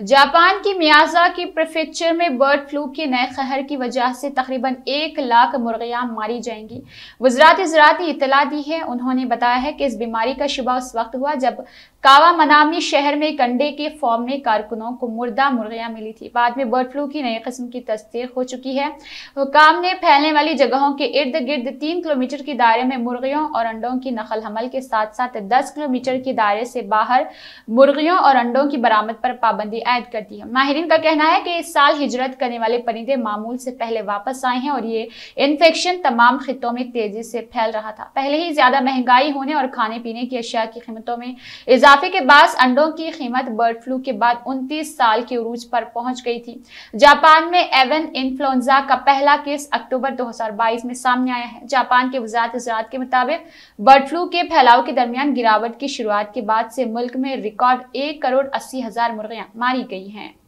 Japan की मियाजा की prefecture में बर्ड फ्लू के नए कहर की वजह से तकरीबन एक लाख मुर्गियां मारी जाएंगी वजरात ज़रात ने इतला दी है उन्होंने बताया है कि इस बीमारी का शुबा उस वक्त हुआ जब कावा मनामी शहर में कंडे के फॉर्म में कारकुनों को मुर्दा मुर्गियां मिली थी बाद में बर्ड फ्लू की नई किस्म की तस्दीक हो चुकी है हुकाम ने फैलने वाली जगहों के इर्द गिर्द तीन किलोमीटर के दायरे में मुर्गियों और अंडों की नकल हमल के साथ साथ दस किलोमीटर के दायरे से बाहर मुर्गियों और अंडों की बरामद पर पाबंदी आयद कर दी है माहरीन का कहना है कि इस साल हिजरत करने वाले परिंदे मामूल से पहले वापस आए हैं और ये इन्फेक्शन तमाम खितों में तेजी से फैल रहा था पहले ही ज्यादा महंगाई होने और खाने पीने की अशिया की कीमतों में इजाफा इजाफे के बाद अंडों की कीमत बर्ड फ्लू के बाद उनतीस साल के उरूज पर पहुंच गई थी जापान में एवन इन्फ्लुंजा का पहला केस अक्टूबर 2022 में सामने आया है जापान के वजारत ज़रात के मुताबिक बर्ड फ्लू के फैलाव के दरमियान गिरावट की शुरुआत के बाद से मुल्क में रिकॉर्ड एक करोड़ अस्सी हजार मुर्गियां मारी गई हैं